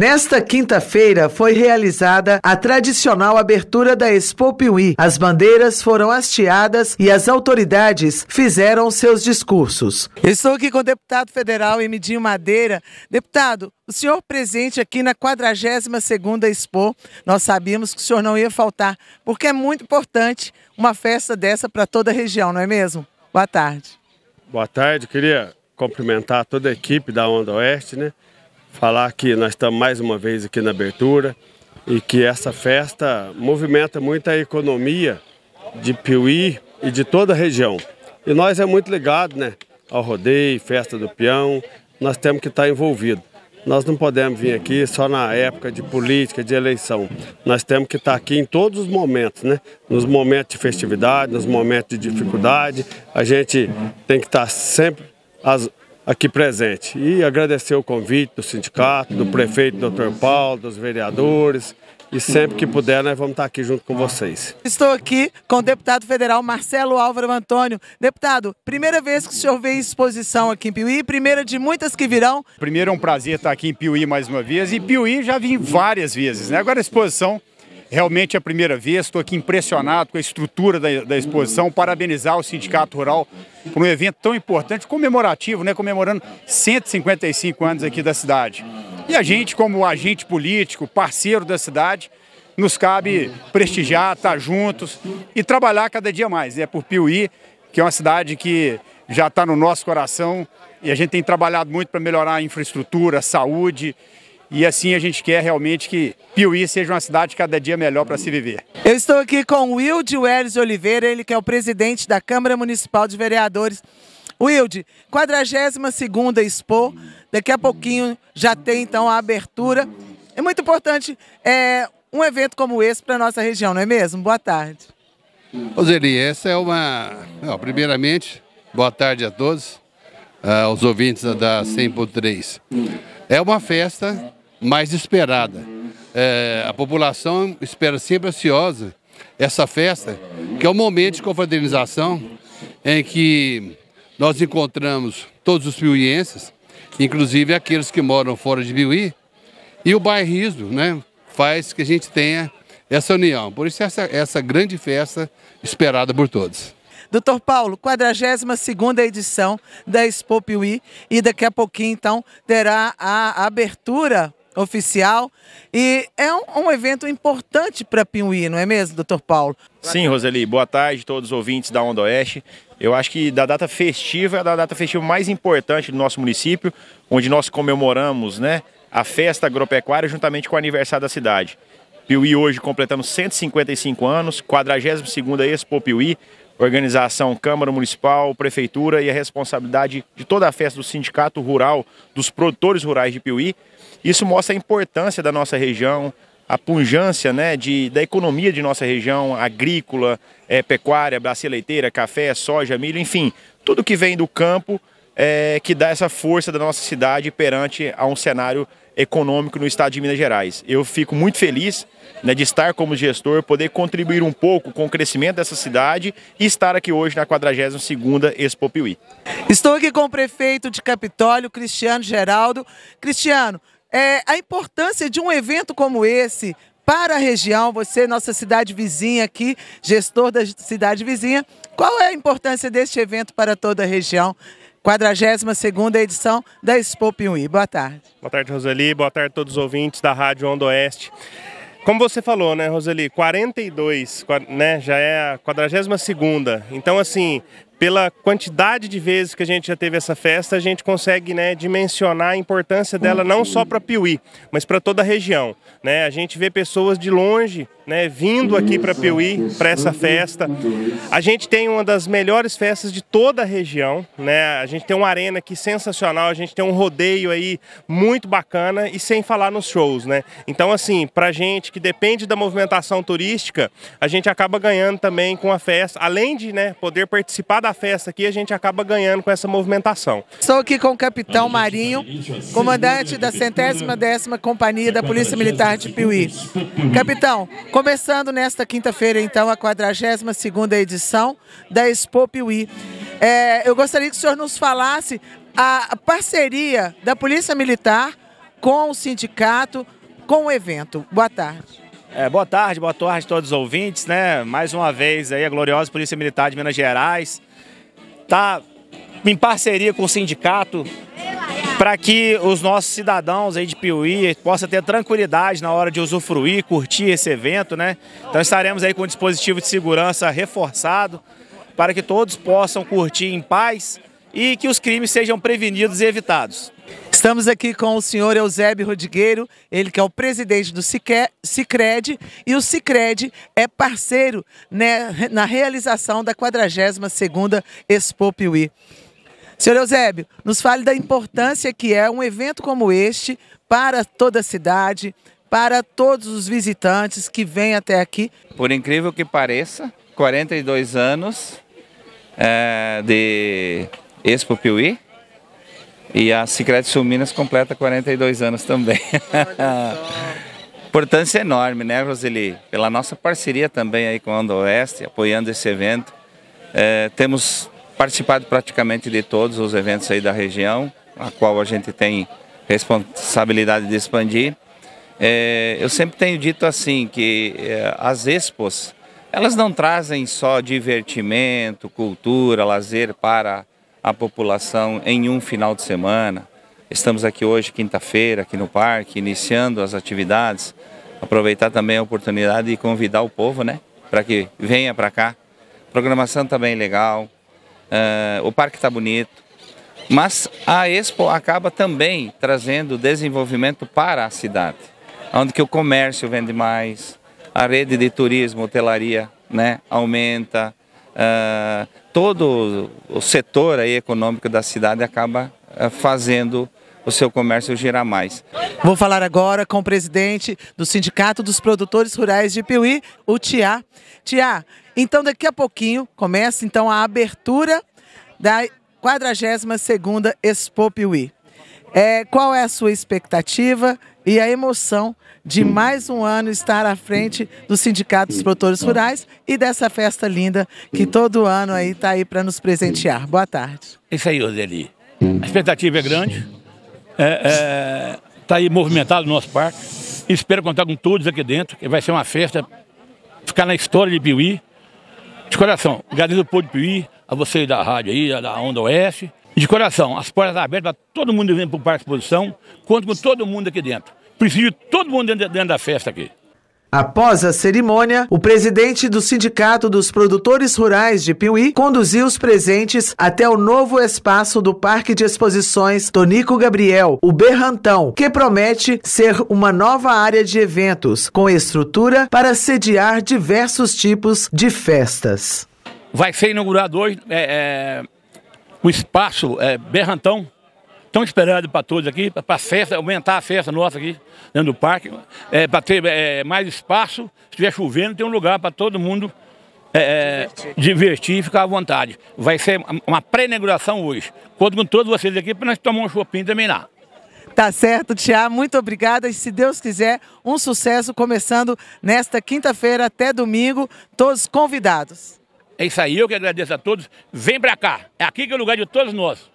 Nesta quinta-feira foi realizada a tradicional abertura da Expo Piuí. As bandeiras foram hasteadas e as autoridades fizeram seus discursos. estou aqui com o deputado federal Emidinho Madeira. Deputado, o senhor presente aqui na 42ª Expo, nós sabíamos que o senhor não ia faltar, porque é muito importante uma festa dessa para toda a região, não é mesmo? Boa tarde. Boa tarde, queria cumprimentar toda a equipe da Onda Oeste, né? falar que nós estamos mais uma vez aqui na abertura e que essa festa movimenta muito a economia de Piuí e de toda a região. E nós é muito ligado né, ao rodeio, festa do peão, nós temos que estar envolvido. Nós não podemos vir aqui só na época de política, de eleição. Nós temos que estar aqui em todos os momentos, né? Nos momentos de festividade, nos momentos de dificuldade. A gente tem que estar sempre aqui presente. E agradecer o convite do sindicato, do prefeito Dr. Paulo, dos vereadores. E sempre que puder, nós vamos estar aqui junto com vocês. Estou aqui com o deputado federal Marcelo Álvaro Antônio. Deputado, primeira vez que o senhor vê exposição aqui em Piuí, primeira de muitas que virão. Primeiro é um prazer estar aqui em Piuí mais uma vez. E Piuí já vim várias vezes, né? Agora a exposição Realmente é a primeira vez, estou aqui impressionado com a estrutura da, da, exposição. Parabenizar o Sindicato Rural por um evento tão importante, comemorativo, né? comemorando 155 anos aqui da cidade. E a gente, como agente político, parceiro da cidade, nos cabe prestigiar, estar juntos e trabalhar cada dia mais. É né? por Piuí, que é uma cidade que já está no nosso coração e a gente tem trabalhado muito para melhorar a infraestrutura, a saúde e assim a gente quer realmente que Piuí seja uma cidade cada dia melhor para se viver. Eu estou aqui com o Wilde Welles Oliveira, ele que é o presidente da Câmara Municipal de Vereadores. Wilde, 42 Expo, daqui a pouquinho já tem então a abertura. É muito importante é, um evento como esse para a nossa região, não é mesmo? Boa tarde. Roseli, essa é uma... Não, primeiramente, boa tarde a todos, aos ah, ouvintes da 100.3. É uma festa mais esperada. É, a população espera sempre ansiosa essa festa, que é o momento de confraternização em que nós encontramos todos os piuienses, inclusive aqueles que moram fora de Piuí, e o bairrismo né, faz que a gente tenha essa união. Por isso, essa, essa grande festa esperada por todos. Doutor Paulo, 42ª edição da Expo Piuí e daqui a pouquinho, então, terá a abertura oficial. E é um, um evento importante para Piuí, não é mesmo, doutor Paulo? Sim, Roseli. Boa tarde a todos os ouvintes da Onda Oeste. Eu acho que da data festiva é da data festiva mais importante do nosso município, onde nós comemoramos né, a festa agropecuária juntamente com o aniversário da cidade. Piuí hoje completamos 155 anos, 42 Expo Piuí, organização Câmara Municipal, Prefeitura e a responsabilidade de toda a festa do Sindicato Rural, dos produtores rurais de Piuí, isso mostra a importância da nossa região, a punjância né, de, da economia de nossa região, agrícola, é, pecuária, leiteira, café, soja, milho, enfim, tudo que vem do campo é, que dá essa força da nossa cidade perante a um cenário econômico no estado de Minas Gerais. Eu fico muito feliz né, de estar como gestor, poder contribuir um pouco com o crescimento dessa cidade e estar aqui hoje na 42ª Expo Piuí. Estou aqui com o prefeito de Capitólio, Cristiano Geraldo. Cristiano, é, a importância de um evento como esse para a região, você, nossa cidade vizinha aqui, gestor da cidade vizinha, qual é a importância deste evento para toda a região? 42ª edição da Expo Piuí. Boa tarde. Boa tarde, Roseli. Boa tarde a todos os ouvintes da Rádio Onda Oeste. Como você falou, né, Roseli, 42, né, já é a 42ª. Então, assim, pela quantidade de vezes que a gente já teve essa festa, a gente consegue né, dimensionar a importância dela não só para Piuí, mas para toda a região. Né? A gente vê pessoas de longe né, vindo aqui para Piuí, para essa festa. A gente tem uma das melhores festas de toda a região. Né? A gente tem uma arena aqui sensacional, a gente tem um rodeio aí muito bacana e sem falar nos shows. Né? Então, assim, para gente que depende da movimentação turística, a gente acaba ganhando também com a festa, além de né, poder participar da da festa aqui, a gente acaba ganhando com essa movimentação. Estou aqui com o capitão Marinho, comandante da centésima décima companhia da Polícia Militar de Piuí. Capitão, começando nesta quinta-feira, então, a 42 segunda edição da Expo Piuí. É, eu gostaria que o senhor nos falasse a parceria da Polícia Militar com o sindicato, com o evento. Boa tarde. É, boa tarde, boa tarde a todos os ouvintes, né? Mais uma vez aí a gloriosa Polícia Militar de Minas Gerais, Tá em parceria com o sindicato para que os nossos cidadãos aí de Piuí possam ter tranquilidade na hora de usufruir, curtir esse evento, né? Então estaremos aí com um dispositivo de segurança reforçado para que todos possam curtir em paz e que os crimes sejam prevenidos e evitados. Estamos aqui com o senhor Eusébio Rodrigueiro, ele que é o presidente do Cicred, e o Cicred é parceiro né, na realização da 42ª Expo Piuí. Senhor Eusébio, nos fale da importância que é um evento como este para toda a cidade, para todos os visitantes que vêm até aqui. Por incrível que pareça, 42 anos é, de Expo Piuí. E a Cicred Sul Minas completa 42 anos também. Importância enorme, né, Roseli? Pela nossa parceria também aí com a Onda Oeste, apoiando esse evento. É, temos participado praticamente de todos os eventos aí da região, a qual a gente tem responsabilidade de expandir. É, eu sempre tenho dito assim que é, as expos, elas não trazem só divertimento, cultura, lazer para a população em um final de semana. Estamos aqui hoje, quinta-feira, aqui no parque, iniciando as atividades. Aproveitar também a oportunidade e convidar o povo, né, para que venha para cá. Programação também legal, uh, o parque está bonito, mas a Expo acaba também trazendo desenvolvimento para a cidade, onde que o comércio vende mais, a rede de turismo, hotelaria, né, aumenta, ah, todo o setor aí econômico da cidade acaba ah, fazendo o seu comércio girar mais. Vou falar agora com o presidente do Sindicato dos Produtores Rurais de Piuí, o Tiá. Tiá, então daqui a pouquinho começa então a abertura da 42ª Expo Piuí. É, qual é a sua expectativa? e a emoção de mais um ano estar à frente do Sindicato dos Produtores Rurais e dessa festa linda que todo ano aí está aí para nos presentear. Boa tarde. É isso aí, Roseli. A expectativa é grande, está é, é, tá aí movimentado o nosso parque. Espero contar com todos aqui dentro, que vai ser uma festa, ficar na história de Piuí. De coração, agradeço o povo de Piuí, a vocês da rádio aí, da Onda Oeste, de coração, as portas abertas para todo mundo vir para o Parque Exposição. Conto com todo mundo aqui dentro. Preciso de todo mundo dentro, dentro da festa aqui. Após a cerimônia, o presidente do Sindicato dos Produtores Rurais de Piuí conduziu os presentes até o novo espaço do Parque de Exposições Tonico Gabriel, o Berrantão, que promete ser uma nova área de eventos, com estrutura para sediar diversos tipos de festas. Vai ser inaugurado hoje, é, é um espaço é, berrantão, tão esperado para todos aqui, para a festa, aumentar a festa nossa aqui dentro do parque, é, para ter é, mais espaço, se estiver chovendo, tem um lugar para todo mundo é, é, divertir e ficar à vontade. Vai ser uma pré-inauguração hoje. Conto com todos vocês aqui para nós tomar um chopinho também lá. Tá certo, Tiago. Muito obrigada. E se Deus quiser, um sucesso começando nesta quinta-feira até domingo. Todos convidados. É isso aí, eu que agradeço a todos. Vem pra cá, é aqui que é o lugar de todos nós.